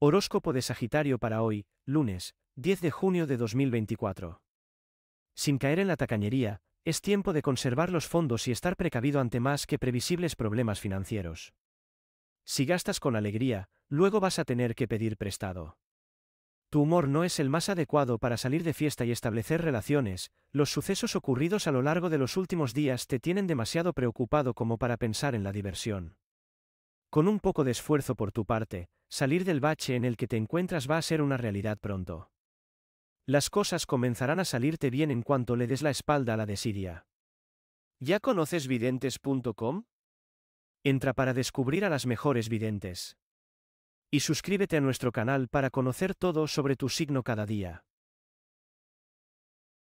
Horóscopo de Sagitario para hoy, lunes, 10 de junio de 2024. Sin caer en la tacañería, es tiempo de conservar los fondos y estar precavido ante más que previsibles problemas financieros. Si gastas con alegría, luego vas a tener que pedir prestado. Tu humor no es el más adecuado para salir de fiesta y establecer relaciones, los sucesos ocurridos a lo largo de los últimos días te tienen demasiado preocupado como para pensar en la diversión. Con un poco de esfuerzo por tu parte, salir del bache en el que te encuentras va a ser una realidad pronto. Las cosas comenzarán a salirte bien en cuanto le des la espalda a la desidia. ¿Ya conoces videntes.com? Entra para descubrir a las mejores videntes. Y suscríbete a nuestro canal para conocer todo sobre tu signo cada día.